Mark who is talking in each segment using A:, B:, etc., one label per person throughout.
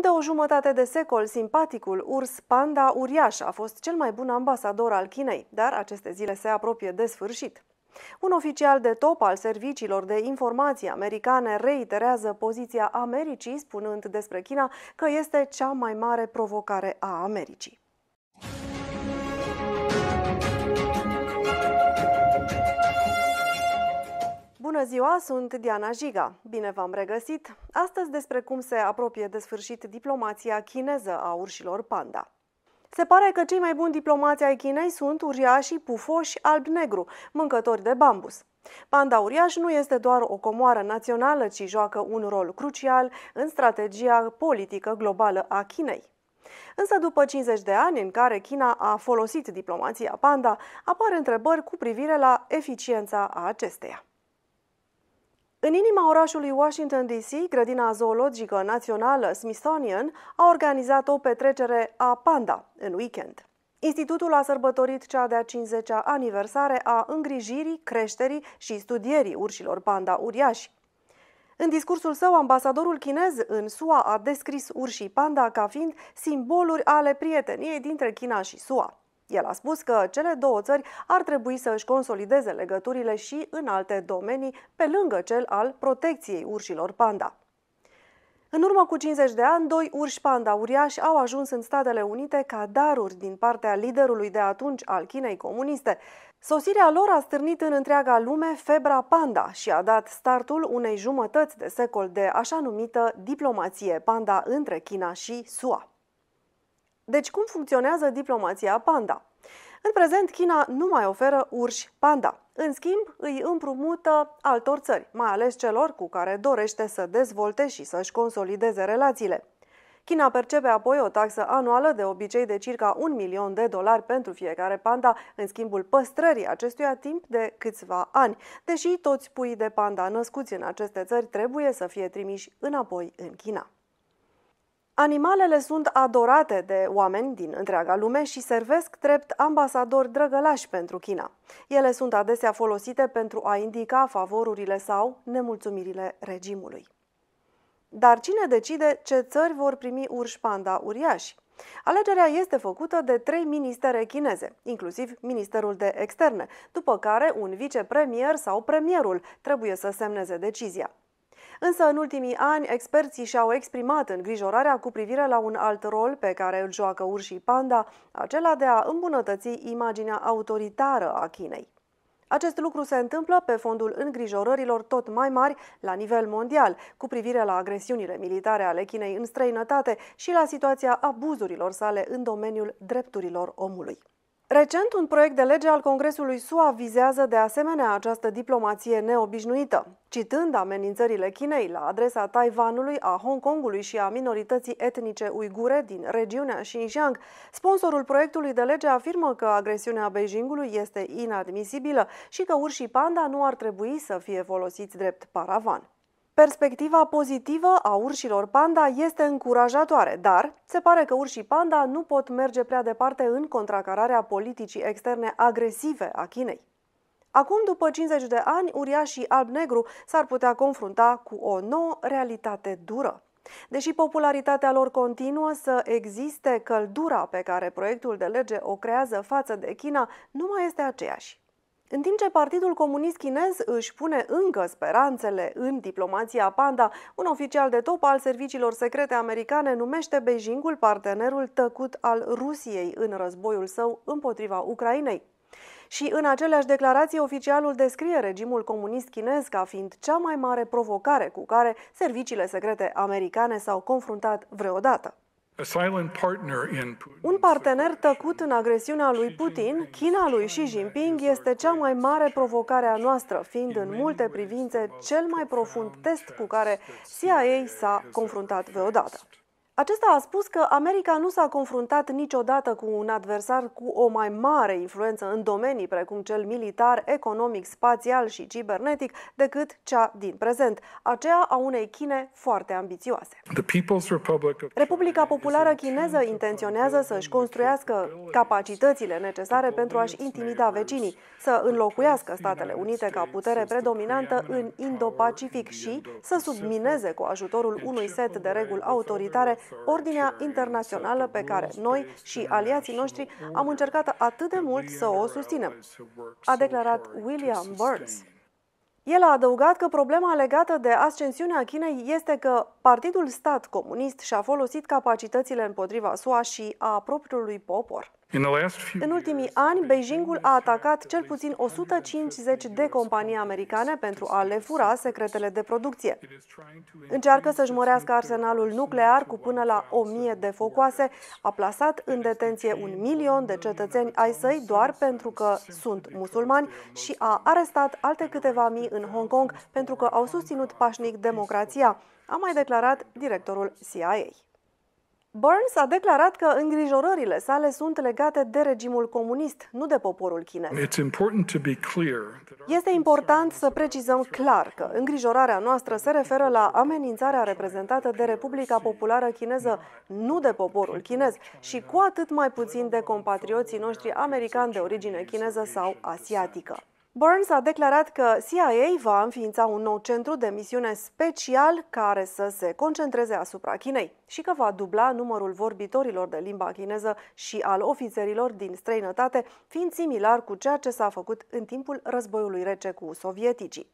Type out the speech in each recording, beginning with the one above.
A: Timp de o jumătate de secol, simpaticul urs panda uriaș a fost cel mai bun ambasador al Chinei, dar aceste zile se apropie de sfârșit. Un oficial de top al serviciilor de informații americane reiterează poziția Americii, spunând despre China că este cea mai mare provocare a Americii. Bună ziua, sunt Diana Jiga. Bine v-am regăsit! Astăzi despre cum se apropie de sfârșit diplomația chineză a urșilor panda. Se pare că cei mai buni diplomații ai Chinei sunt uriașii pufoși alb-negru, mâncători de bambus. Panda uriaș nu este doar o comoară națională, ci joacă un rol crucial în strategia politică globală a Chinei. Însă după 50 de ani în care China a folosit diplomația panda, apar întrebări cu privire la eficiența a acesteia. În inima orașului Washington DC, grădina zoologică națională Smithsonian a organizat o petrecere a Panda în weekend. Institutul a sărbătorit cea de-a 50-a aniversare a îngrijirii, creșterii și studierii urșilor panda uriași. În discursul său, ambasadorul chinez în SUA a descris urșii panda ca fiind simboluri ale prieteniei dintre China și SUA. El a spus că cele două țări ar trebui să își consolideze legăturile și în alte domenii, pe lângă cel al protecției urșilor panda. În urmă cu 50 de ani, doi urși panda uriași au ajuns în Statele Unite ca daruri din partea liderului de atunci al Chinei comuniste. Sosirea lor a stârnit în întreaga lume febra panda și a dat startul unei jumătăți de secol de așa numită diplomație panda între China și SUA. Deci cum funcționează diplomația panda? În prezent, China nu mai oferă urși panda. În schimb, îi împrumută altor țări, mai ales celor cu care dorește să dezvolte și să-și consolideze relațiile. China percepe apoi o taxă anuală de obicei de circa un milion de dolari pentru fiecare panda, în schimbul păstrării acestuia timp de câțiva ani, deși toți puii de panda născuți în aceste țări trebuie să fie trimiși înapoi în China. Animalele sunt adorate de oameni din întreaga lume și servesc drept ambasadori drăgălași pentru China. Ele sunt adesea folosite pentru a indica favorurile sau nemulțumirile regimului. Dar cine decide ce țări vor primi urși panda uriași? Alegerea este făcută de trei ministere chineze, inclusiv Ministerul de Externe, după care un vicepremier sau premierul trebuie să semneze decizia. Însă, în ultimii ani, experții și-au exprimat îngrijorarea cu privire la un alt rol pe care îl joacă urșii panda, acela de a îmbunătăți imaginea autoritară a Chinei. Acest lucru se întâmplă pe fondul îngrijorărilor tot mai mari la nivel mondial cu privire la agresiunile militare ale Chinei în străinătate și la situația abuzurilor sale în domeniul drepturilor omului. Recent, un proiect de lege al Congresului SUA vizează de asemenea această diplomație neobișnuită. Citând amenințările Chinei la adresa Taiwanului, a Hong Kongului și a minorității etnice uigure din regiunea Xinjiang, sponsorul proiectului de lege afirmă că agresiunea Beijingului este inadmisibilă și că urșii panda nu ar trebui să fie folosiți drept paravan. Perspectiva pozitivă a urșilor panda este încurajatoare, dar se pare că urșii panda nu pot merge prea departe în contracararea politicii externe agresive a Chinei. Acum, după 50 de ani, uriașii alb-negru s-ar putea confrunta cu o nouă realitate dură. Deși popularitatea lor continuă să existe, căldura pe care proiectul de lege o creează față de China nu mai este aceeași. În timp ce Partidul Comunist Chinez își pune încă speranțele în diplomația Panda, un oficial de top al serviciilor secrete americane numește Beijingul partenerul tăcut al Rusiei în războiul său împotriva Ucrainei. Și în aceleași declarații, oficialul descrie regimul comunist chinez ca fiind cea mai mare provocare cu care serviciile secrete americane s-au confruntat vreodată. Un partener tăcut în agresiunea lui Putin, China lui Xi Jinping este cea mai mare provocare a noastră, fiind în multe privințe cel mai profund test cu care CIA s-a confruntat vreodată. Acesta a spus că America nu s-a confruntat niciodată cu un adversar cu o mai mare influență în domenii precum cel militar, economic, spațial și cibernetic decât cea din prezent, aceea a unei Chine foarte ambițioase. Republica Populară Chineză intenționează să-și construiască capacitățile necesare pentru a-și intimida vecinii, să înlocuiască Statele Unite ca putere predominantă în Indo-Pacific și să submineze cu ajutorul unui set de reguli autoritare ordinea internațională pe care noi și aliații noștri am încercat atât de mult să o susținem, a declarat William Burns. El a adăugat că problema legată de ascensiunea Chinei este că Partidul Stat Comunist și-a folosit capacitățile împotriva SUA și a propriului popor. În ultimii ani, Beijingul a atacat cel puțin 150 de companii americane pentru a le fura secretele de producție. Încearcă să-și mărească arsenalul nuclear cu până la 1000 de focoase, a plasat în detenție un milion de cetățeni ai săi doar pentru că sunt musulmani și a arestat alte câteva mii în Hong Kong pentru că au susținut pașnic democrația, a mai declarat directorul CIA. Burns a declarat că îngrijorările sale sunt legate de regimul comunist, nu de poporul chinez. Este important să precizăm clar că îngrijorarea noastră se referă la amenințarea reprezentată de Republica Populară Chineză, nu de poporul chinez, și cu atât mai puțin de compatrioții noștri americani de origine chineză sau asiatică. Burns a declarat că CIA va înființa un nou centru de misiune special care să se concentreze asupra Chinei și că va dubla numărul vorbitorilor de limba chineză și al ofițerilor din străinătate, fiind similar cu ceea ce s-a făcut în timpul războiului rece cu sovieticii.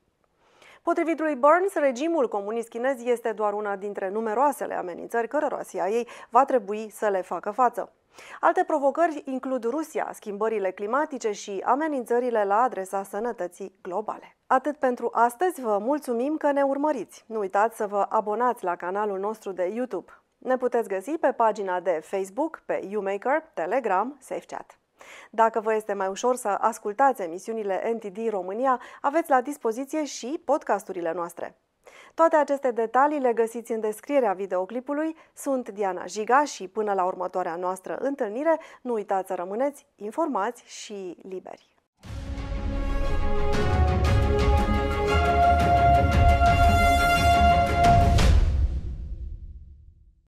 A: Potrivit lui Burns, regimul comunist chinez este doar una dintre numeroasele amenințări cărora CIA va trebui să le facă față. Alte provocări includ Rusia, schimbările climatice și amenințările la adresa sănătății globale. Atât pentru astăzi, vă mulțumim că ne urmăriți. Nu uitați să vă abonați la canalul nostru de YouTube. Ne puteți găsi pe pagina de Facebook, pe YouMaker, Telegram, SafeChat. Dacă vă este mai ușor să ascultați emisiunile NTD România, aveți la dispoziție și podcasturile noastre. Toate aceste detalii le găsiți în descrierea videoclipului. Sunt Diana Jiga și până la următoarea noastră întâlnire, nu uitați să rămâneți informați și liberi.